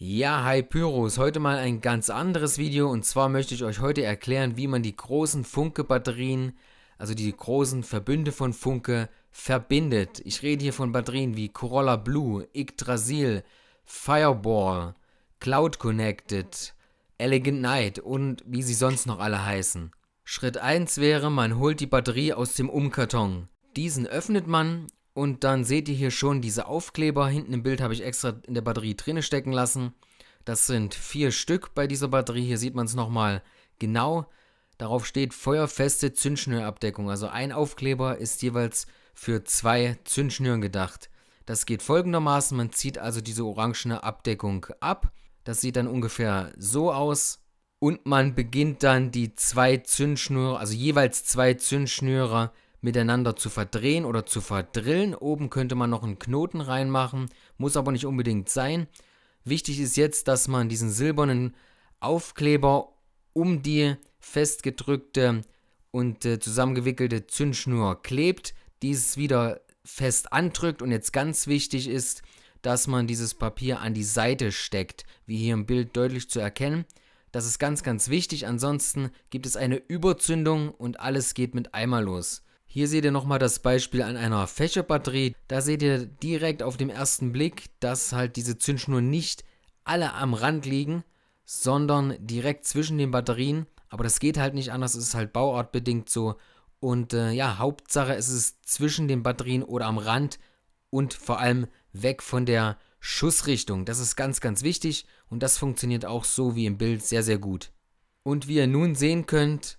Ja, hi Pyros, heute mal ein ganz anderes Video und zwar möchte ich euch heute erklären, wie man die großen Funke-Batterien, also die großen Verbünde von Funke, verbindet. Ich rede hier von Batterien wie Corolla Blue, Yggdrasil, Fireball, Cloud Connected, Elegant Night und wie sie sonst noch alle heißen. Schritt 1 wäre, man holt die Batterie aus dem Umkarton. Diesen öffnet man und dann seht ihr hier schon diese Aufkleber. Hinten im Bild habe ich extra in der Batterie drinne stecken lassen. Das sind vier Stück bei dieser Batterie. Hier sieht man es nochmal genau. Darauf steht feuerfeste Zündschnürabdeckung. Also ein Aufkleber ist jeweils für zwei Zündschnüren gedacht. Das geht folgendermaßen. Man zieht also diese orangene Abdeckung ab. Das sieht dann ungefähr so aus. Und man beginnt dann die zwei Zündschnüre, also jeweils zwei Zündschnüre miteinander zu verdrehen oder zu verdrillen. Oben könnte man noch einen Knoten reinmachen, muss aber nicht unbedingt sein. Wichtig ist jetzt, dass man diesen silbernen Aufkleber um die festgedrückte und äh, zusammengewickelte Zündschnur klebt, dies wieder fest andrückt und jetzt ganz wichtig ist, dass man dieses Papier an die Seite steckt, wie hier im Bild deutlich zu erkennen. Das ist ganz, ganz wichtig. Ansonsten gibt es eine Überzündung und alles geht mit einmal los. Hier seht ihr nochmal das Beispiel an einer Fächerbatterie. Da seht ihr direkt auf dem ersten Blick, dass halt diese Zündschnur nicht alle am Rand liegen, sondern direkt zwischen den Batterien. Aber das geht halt nicht anders, ist halt bauartbedingt so. Und äh, ja, Hauptsache es ist zwischen den Batterien oder am Rand und vor allem weg von der Schussrichtung. Das ist ganz, ganz wichtig und das funktioniert auch so wie im Bild sehr, sehr gut. Und wie ihr nun sehen könnt,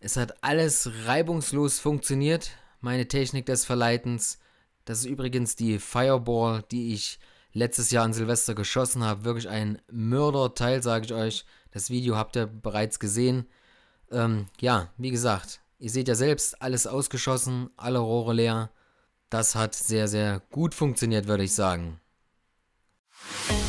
es hat alles reibungslos funktioniert. Meine Technik des Verleitens. Das ist übrigens die Fireball, die ich letztes Jahr an Silvester geschossen habe. Wirklich ein Mörderteil, sage ich euch. Das Video habt ihr bereits gesehen. Ähm, ja, wie gesagt, ihr seht ja selbst, alles ausgeschossen, alle Rohre leer. Das hat sehr, sehr gut funktioniert, würde ich sagen. Musik